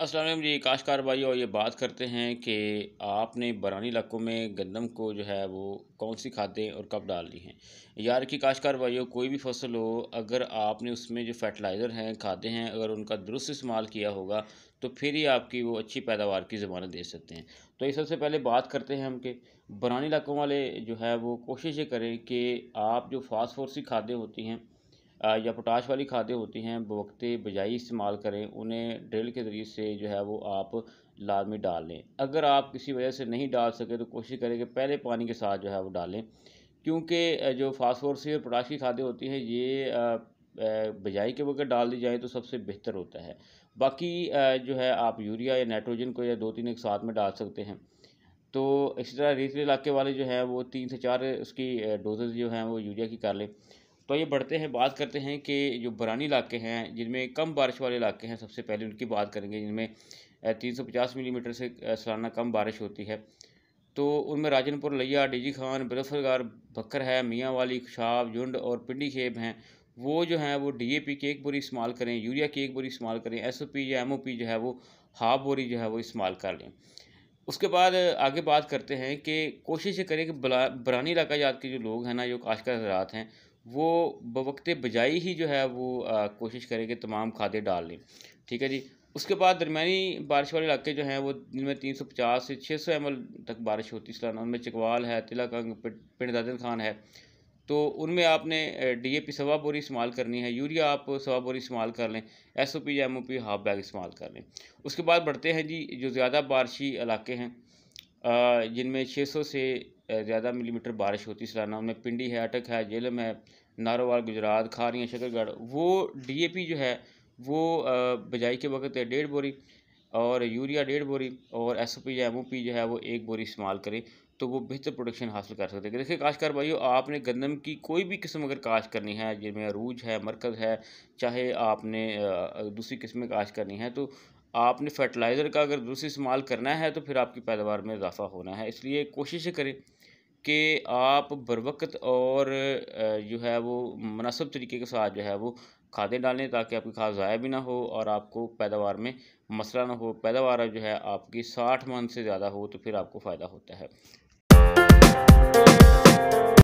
असलम जी काशकार भाई और ये बात करते हैं कि आपने बरानी इलाकों में गंदम को जो है वो कौन सी खादें और कब डाल दी हैं यार कि काशकार हो कोई भी फसल हो अगर आपने उसमें जो फर्टिलाइज़र हैं खादें हैं अगर उनका दुरुस्त इस्तेमाल किया होगा तो फिर ही आपकी वो अच्छी पैदावार की ज़मानत दे सकते हैं तो ये सबसे पहले बात करते हैं हम कि बरानी इलाकों वाले जो है वो कोशिश ये करें कि आप जो फास्ट फोर्सी खादें होती हैं या पोटाश वाली खादें होती हैं बवकते बजाई इस्तेमाल करें उन्हें ड्रिल के ज़रिए से जो है वो आप लाद में डाल लें अगर आप किसी वजह से नहीं डाल सके तो कोशिश करें कि पहले पानी के साथ जो है वो डालें क्योंकि जो फास्फोरस और पोटाश की खादें होती हैं ये बजाई के वगैरह डाल दी जाए तो सबसे बेहतर होता है बाकी जो है आप यूरिया या नाइट्रोजन को या दो तीन एक साथ में डाल सकते हैं तो इसी तरह रेतले इलाके वाले जो हैं वो तीन से चार उसकी डोजेज जो हैं वो यूरिया की कर लें तो ये बढ़ते हैं बात करते हैं कि जो बरानी इलाके हैं जिनमें कम बारिश वाले इलाके हैं सबसे पहले उनकी बात करेंगे जिनमें तीन सौ पचास मिलीमीटर से सालाना कम बारिश होती है तो उनमें राजनपुर लैया डीजी खान बदफरगार बकर है मियाँ वाली खुशाब झुंड और पिंडी खेब हैं वो जो हैं वो डी ए पी की एक बोरी इस्तेमाल करें यूरिया की एक बोरी इस्तेमाल करें एस ओ पी या एम ओ पी जो है वो हाफ बोरी जो है वो इस्तेमाल कर लें उसके बाद आगे बात करते हैं कि कोशिश ये करें कि बरानी इलाका जात के जो लोग हैं ना जो काशका हजरात हैं वो बवक्त बजाई ही जो है वो आ, कोशिश करें कि तमाम खादे डाल लें ठीक है जी उसके बाद दरमियानी बारिश वाले इलाके जो हैं वो दिन में तीन सौ पचास से छः सौ एम एल तक बारिश होती है उनमें चकवाल है तिलाकंग पिंड दादन खान है तो उनमें आपने डी ए पी सवा बोरी इस्तेमाल करनी है यूरिया आप सवा बोरी इस्तेमाल कर लें एस ओ पी या M O P half bag इस्तेमाल कर लें उसके बाद बढ़ते हैं जी जो ज़्यादा बारिशी इलाके हैं जिनमें छः सौ से ज़्यादा मिलीमीटर बारिश होती सालाना उनमें पिंडी है अटक है जेलम है नारोवाल गुजरात खारियाँ शकरगढ़ वो पी जो है वो बिजाई के वक्त है डेढ़ बोरी और यूरिया डेढ़ बोरी और एस ओ पी या एम ओ पी जो है वो एक बोरी इस्तेमाल करें तो वो बेहतर प्रोडक्शन हासिल कर सकते हैं देखिए काश्तकार भाइयों आपने गंदम की कोई भी किस्म अगर काश्त करनी है जिनमें अरूज है मरकज़ है चाहे आपने दूसरी किस्म में काश्त करनी है तो आपने फर्टिलाइज़र का अगर दूसरी इस्तेमाल करना है तो फिर आपकी पैदावार में इजाफा होना है इसलिए कोशिश करें कि आप बर वक्त और जो है वो मुनासब तरीके के साथ जो है वो खादें डालें ताकि आपकी खाद ज़ाया भी ना हो और आपको पैदावार में मसला ना हो पैदावार जो है आपकी साठ मन से ज़्यादा हो तो फिर आपको फ़ायदा होता है